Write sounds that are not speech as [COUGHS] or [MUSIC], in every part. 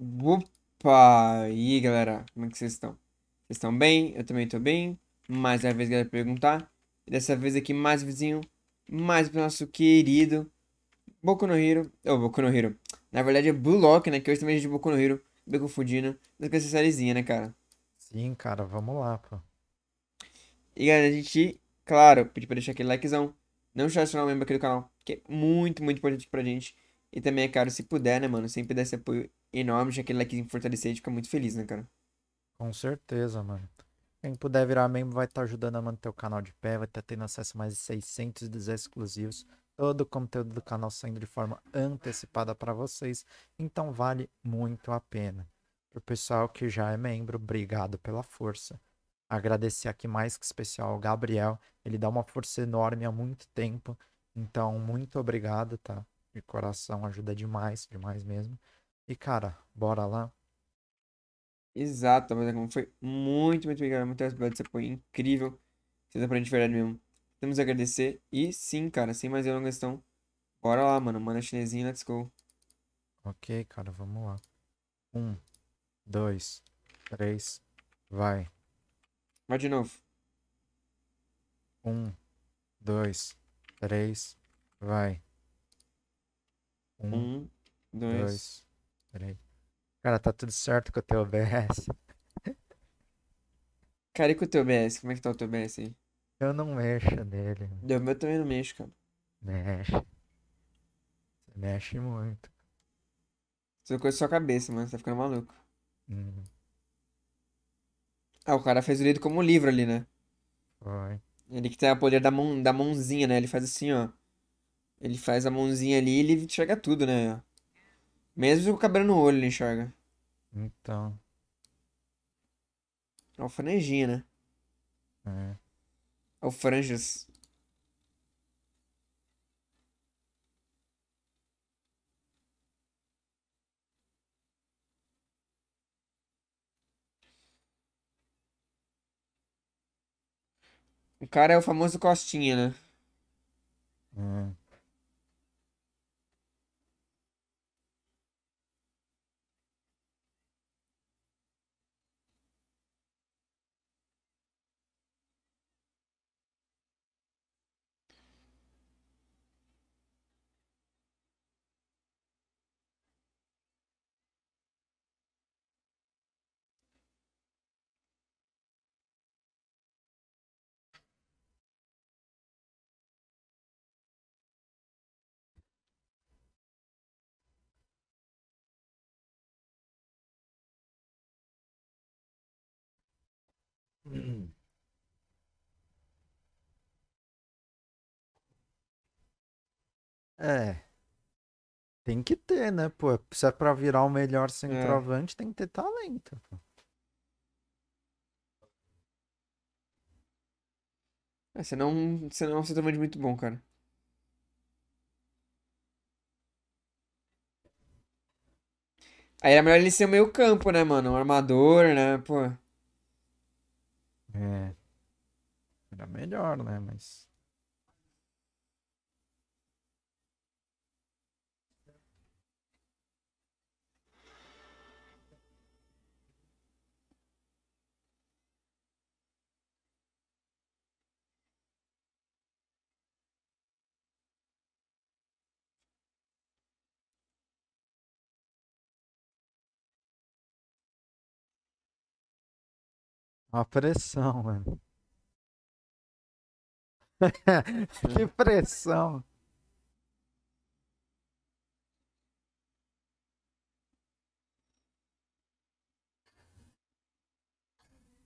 Opa! E aí, galera? Como é que vocês estão? Vocês estão bem? Eu também estou bem. Mais uma é vez, galera, perguntar. E dessa vez aqui, mais um vizinho. Mais pro nosso querido Boku no Hiro. Ou oh, Boku no Na verdade, é Blue Lock, né? Que hoje também é de Boku no Hiro. Bem confundindo. Mas com é essa sériezinha, né, cara? Sim, cara. Vamos lá, pô. E, galera, a gente, claro, pedi pra deixar aquele likezão. Não deixar de se membro aqui do canal. Que é muito, muito importante pra gente. E também, é caro, se puder, né, mano? Sempre dá esse apoio enorme, deixa que likezinho a e fica muito feliz, né, cara? Com certeza, mano. Quem puder virar membro vai estar tá ajudando a manter o canal de pé, vai estar tá tendo acesso a mais de 600 desenhos exclusivos, todo o conteúdo do canal saindo de forma antecipada para vocês, então vale muito a pena. Para o pessoal que já é membro, obrigado pela força. Agradecer aqui mais que especial ao Gabriel, ele dá uma força enorme há muito tempo, então muito obrigado, tá? De coração, ajuda demais, demais mesmo. E cara, bora lá. Exato, mas é foi muito, muito obrigado. Muito obrigado, Você foi incrível. Vocês aprendem gente verdade mesmo. Temos a agradecer. E sim, cara, sem mais delongas, então, bora lá, mano. Manda chinesinho, let's go. Ok, cara, vamos lá. Um, dois, três, vai. Vai de novo. Um, dois, três, vai. Um, um dois, dois Peraí. Cara, tá tudo certo com o teu OBS? [LAUGHS] Cara, e com o teu OBS? Como é que tá o teu OBS aí? Eu não mexo nele. O meu também não mexo, cara. Mexe. Você mexe muito. Você coisa sua cabeça, mano. Você tá ficando maluco. Uhum. Ah, o cara fez o livro como um livro ali, né? Foi. Ele que tem o poder da, mão, da mãozinha, né? Ele faz assim, ó. Ele faz a mãozinha ali e ele enxerga tudo, né? Mesmo com o cabelo no olho, ele enxerga. Então. É franjinha, né? É. Alfranjas. É o cara é o famoso Costinha, né? É. Hum. É, tem que ter, né, pô? Se é pra virar o melhor centroavante, tem que ter talento. Pô. É, você não, você não é um centroavante muito bom, cara. Aí era melhor ele ser o meio campo, né, mano? Um armador, né, pô. É. Era melhor, né? Mas. Uma pressão, mano. [LAUGHS] que pressão.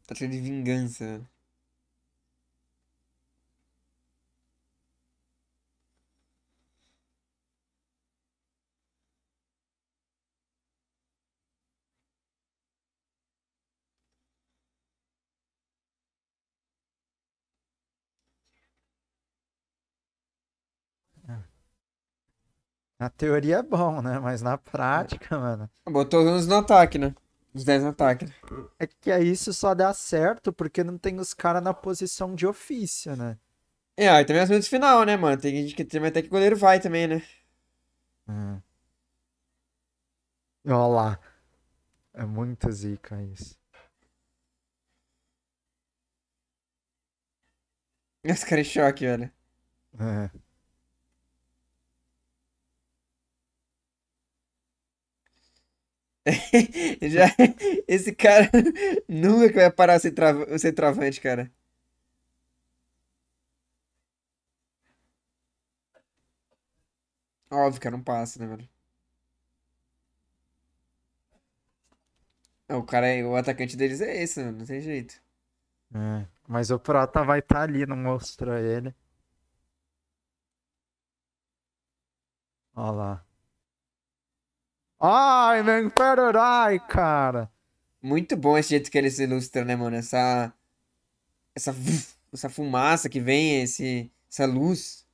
Tá cheio de vingança. Na teoria é bom, né? Mas na prática, é. mano. Botou os 11 no ataque, né? Os 10 no ataque. É que aí isso só dá certo porque não tem os caras na posição de ofício, né? É, aí também as minutos final, né, mano? Tem gente que tem até que goleiro vai também, né? É. Olha lá. É muita zica isso. Esse cara em choque, velho. É. [LAUGHS] Já, esse cara [LAUGHS] nunca vai parar sem, centroavante, sem travante, cara. Óbvio que não passa, né, velho? É, O cara, é- o atacante deles é esse, mano. Não tem jeito. É, mas o Prota vai estar tá ali, não mostrou ele. Olha lá. Ai, meu Imperorai, cara. Muito bom esse jeito que eles ilustram, né, mano? Essa. Essa, essa fumaça que vem, esse, essa luz.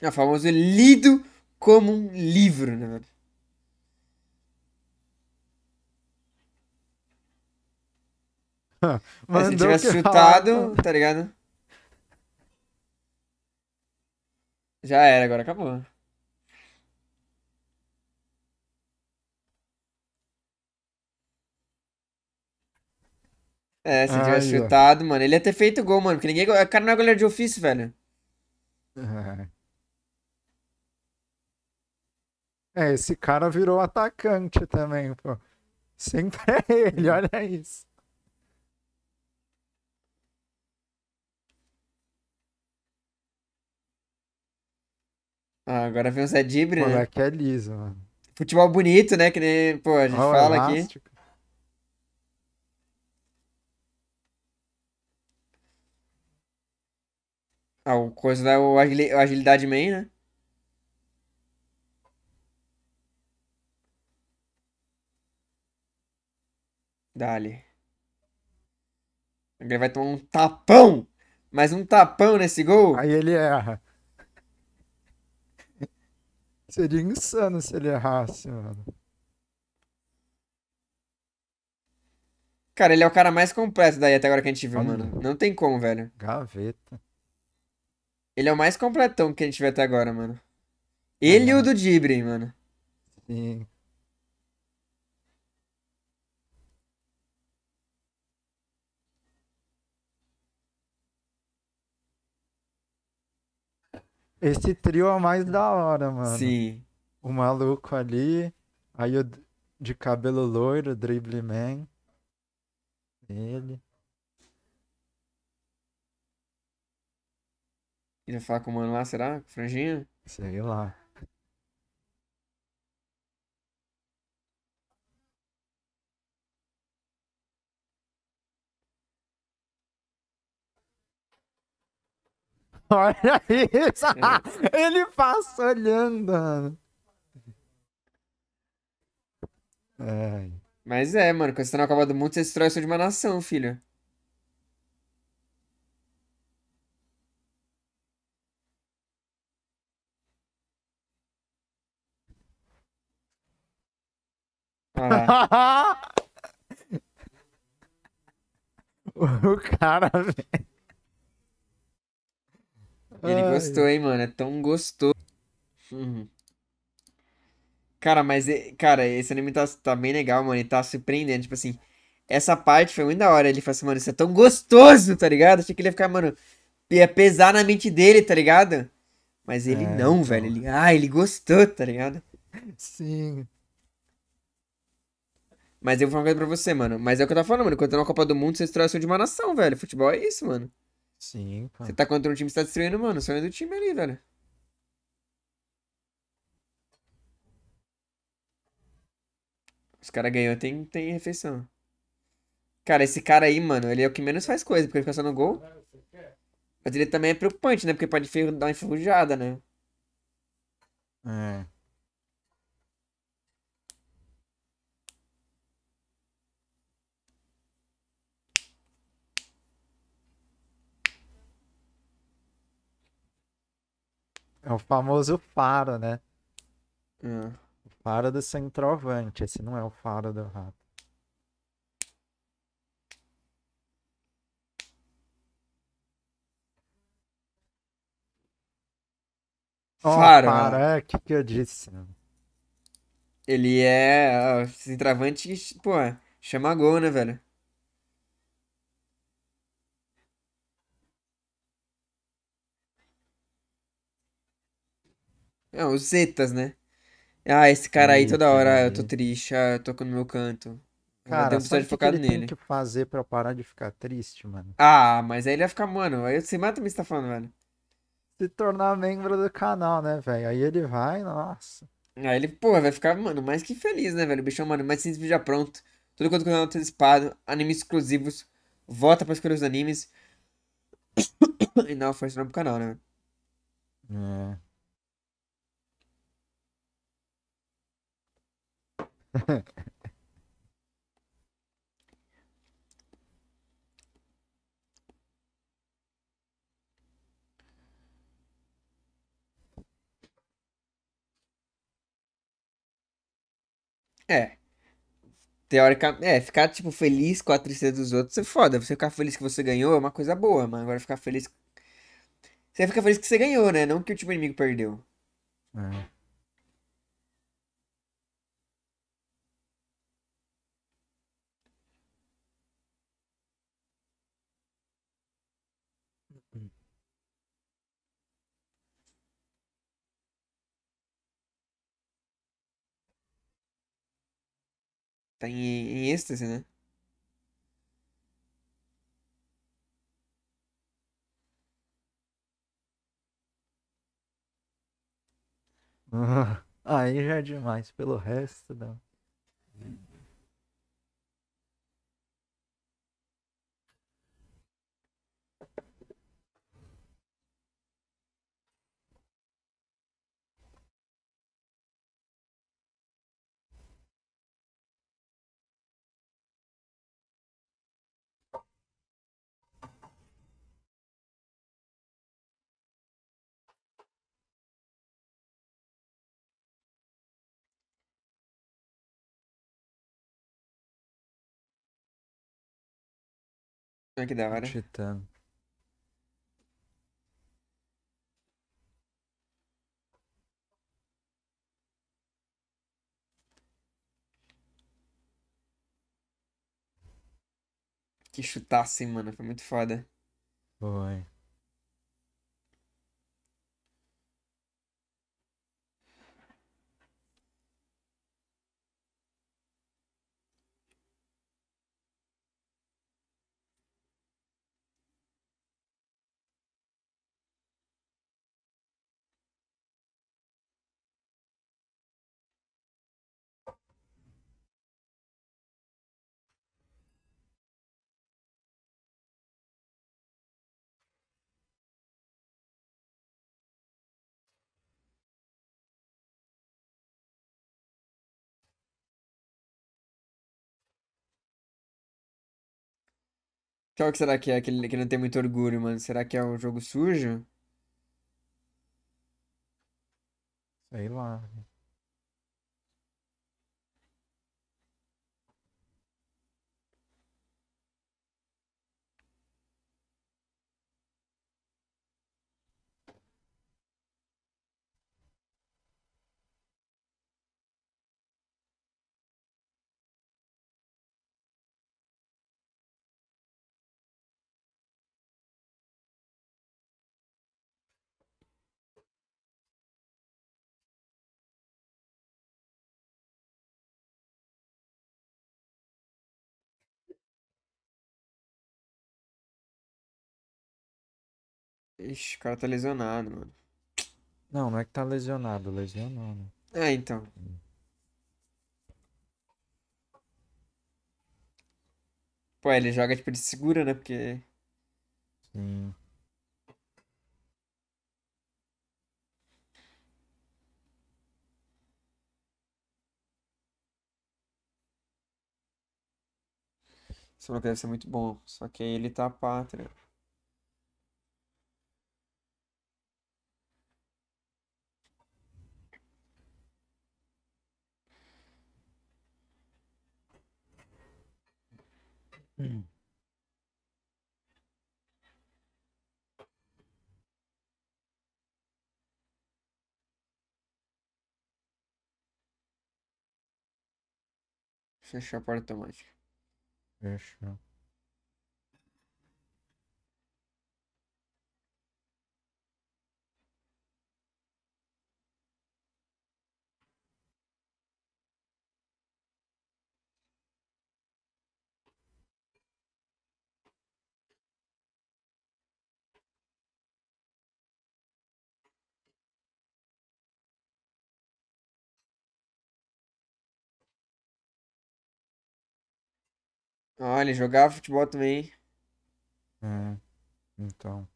É o famoso lido como um livro, né, velho? [LAUGHS] Mas se tivesse chutado, tá ligado? Já era, agora acabou. É, se tivesse chutado, ó. mano. Ele ia ter feito gol, mano. Porque ninguém. O cara não é goleiro de ofício, velho. [LAUGHS] É, esse cara virou atacante também, pô. Sempre é ele, uhum. olha isso. Ah, agora vem o Zé Dibre, né? Moleque é liso, mano. Futebol bonito, né? Que nem, pô, a gente oh, fala aqui. Ah, o coisa da é o agilidade main, né? Dali. Ele vai tomar um tapão! Mais um tapão nesse gol. Aí ele erra. Seria insano se ele errasse, mano. Cara, ele é o cara mais completo daí até agora que a gente viu, Olha. mano. Não tem como, velho. Gaveta. Ele é o mais completão que a gente viu até agora, mano. Ele é e o do Dibri, mano. Sim, Esse trio é o mais da hora, mano. Sim. O maluco ali, aí o de cabelo loiro, Dribble Man. Ele. Ele vai falar com o mano lá, será? Com franjinha? Sei lá. Olha isso! É. Ele passa olhando. Ai. Mas é, mano, quando você tá acaba do mundo, você destrói o sonho de uma nação, filho. Ah. [LAUGHS] o cara, velho. Ele Ai. gostou, hein, mano? É tão gostoso. Uhum. Cara, mas, cara, esse anime tá, tá bem legal, mano. Ele tá surpreendendo. Tipo assim, essa parte foi muito da hora. Ele falou assim, mano, isso é tão gostoso, tá ligado? Achei que ele ia ficar, mano, ia pesar na mente dele, tá ligado? Mas ele é, não, então... velho. Ele, ah, ele gostou, tá ligado? Sim. Mas eu vou falar uma coisa pra você, mano. Mas é o que eu tava falando, mano. Quando tá na Copa do Mundo, você é a de uma nação, velho. Futebol é isso, mano. Sim, pô. Você tá contra um time que tá destruindo, mano. O sonho do time ali, velho. Os caras ganhou, tem, tem refeição. Cara, esse cara aí, mano, ele é o que menos faz coisa, porque ele fica só no gol. Mas ele também é preocupante, né? Porque pode dar uma enferrujada, né? É. É o famoso faro, né? É. O faro do centroavante. Esse não é o faro do rato. Oh, faro. Né? faro. É, o que, que eu disse? Ele é. O centroavante, pô, chama gol, né, velho? É, os Zetas, né? Ah, esse cara aí toda hora ah, eu tô uhum. triste, ah, eu tô no meu canto. Cara, eu sabe que, que ele nele. tem que fazer pra eu parar de ficar triste, mano? Ah, mas aí ele vai ficar, mano, aí você mata o que você tá falando, velho. Se tornar membro do canal, né, velho? Aí ele vai, nossa. Aí ele, pô, vai ficar, mano, mais que feliz, né, velho? Bichão, mano, mais 500 vídeos já pronto. Tudo quanto o canal é tá espado, animes exclusivos. Vota pra escolher os animes. [COUGHS] e não, faz pro canal, né? É. É. Teoricamente, é, ficar, tipo, feliz com a tristeza dos outros é foda. Você ficar feliz que você ganhou é uma coisa boa, mas agora ficar feliz. Você fica feliz que você ganhou, né? Não que o time tipo inimigo perdeu. É. tá em, em êxtase, né? [LAUGHS] Aí já é demais, pelo resto não. que da hora. Titano. Que chutasse, mano. Foi muito foda. Foi. Qual que será que é? Aquele que não tem muito orgulho, mano. Será que é o jogo sujo? Sei lá. Ixi, o cara tá lesionado, mano. Não, não é que tá lesionado, lesionou, né? É, então. Pô, ele joga tipo de segura, né? Porque. Sim. Esse bloco deve ser muito bom. Só que aí ele tá a pátria. Hum. a porta automática. Fechou. Olha, jogava futebol também. É, então.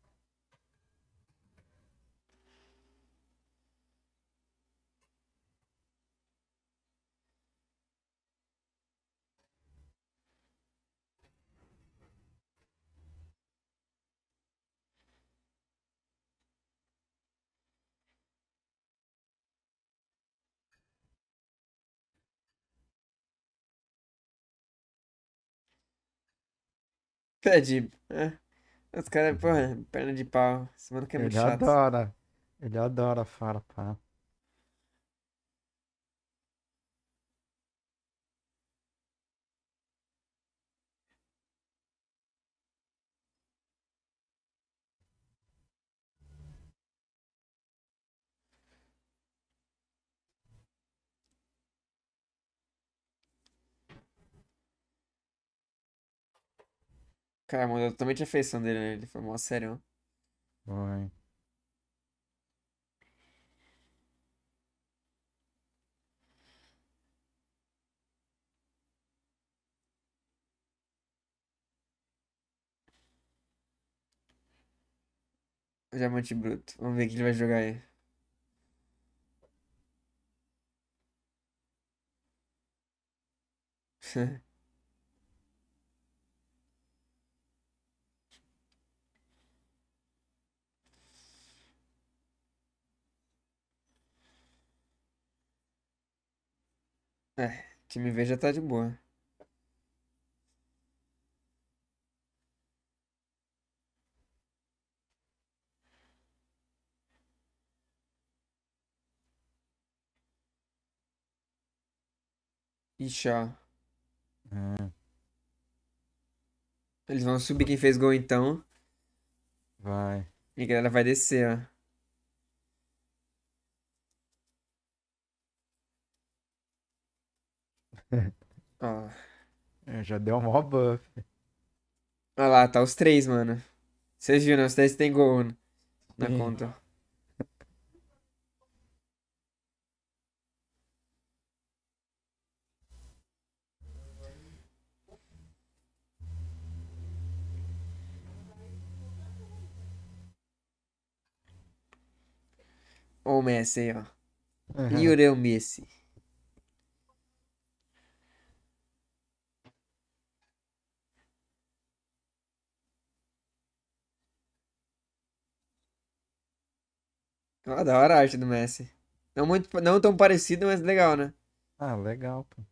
Pé de. É. Os caras, porra, perna de pau. Semana que é ele muito chato. Ele Adora. Ele adora farpar. Cara, mudou totalmente a feição dele, né? Ele foi mó sério. Foi. Diamante bruto. Vamos ver o que ele vai jogar aí. [LAUGHS] É, time V já tá de boa. Ixá. É. Eles vão subir quem fez gol então. Vai. E a galera vai descer, ó. Ó. É, já deu um maior buff. Olha lá, tá os três, mano. Vocês viram, os três tem gol na Sim. conta. Ô Messi aí, ó. Uhum. Lionel Messi. Ah, da hora a arte do Messi. Não, muito, não tão parecido, mas legal, né? Ah, legal, pô.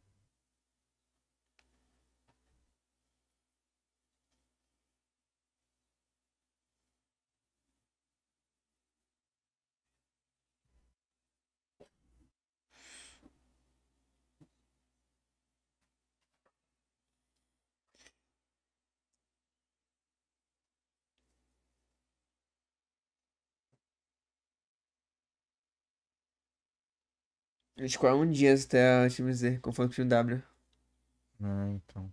Eles ficaram um dia até a time Z, conforme o time W. Ah, então.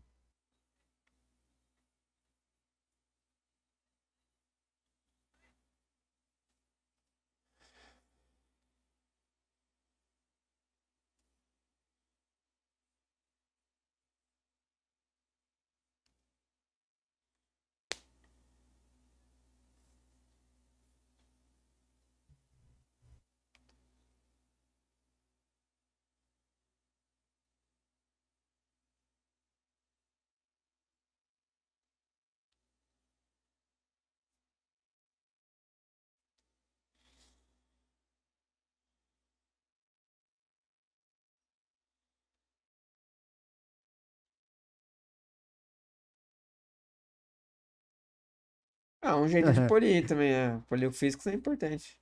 Ah, um jeito de polir também, é. Polir o físico é importante.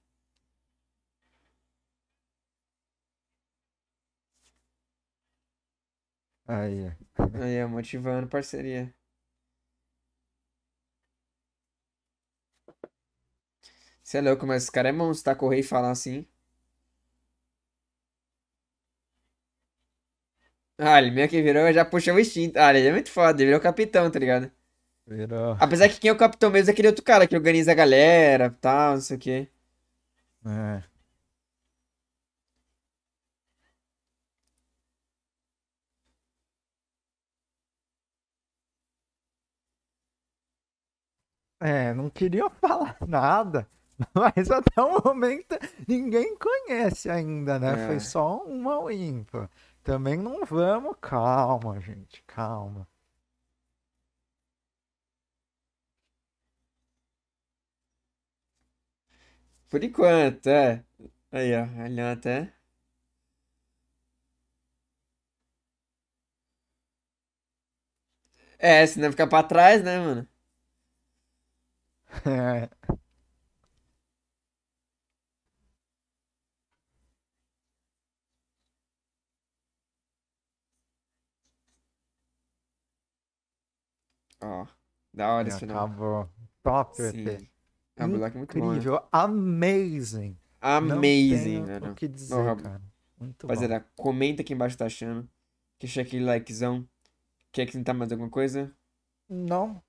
Aí, ó. Aí, ó, motivando parceria. Você é louco, mas esse cara é monstro, tá? Correr e falar assim. Ah, ele meio que virou, já puxou o instinto. Ah, ele é muito foda, ele virou capitão, tá ligado? Virou. Apesar que quem é o capitão mesmo é aquele outro cara que organiza a galera e tal, não sei o quê. É. É, não queria [LAUGHS] falar nada, mas até o momento ninguém conhece ainda, né? É. Foi só uma info. Também não vamos, calma, gente, calma. Por enquanto, é. Aí, ó, olhando até. É, é se não ficar pra trás, né, mano? [LAUGHS] Ó, da hora esse final. Acabou. Top, Sim. A é Black é muito incrível, bom, né? amazing. Amazing, não O que dizer, cara. Muito Rapaziada, comenta aqui embaixo tá achando. Deixa aquele likezão. Quer acrescentar mais alguma coisa? Não.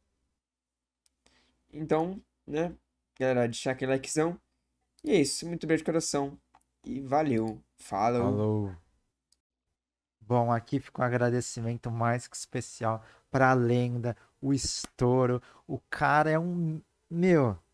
Então, né? Galera, deixa aquele likezão. E é isso. Muito beijo de coração. E valeu. Falou. Falou. Bom, aqui fica um agradecimento mais que especial para a lenda, o estouro. O cara é um. Meu,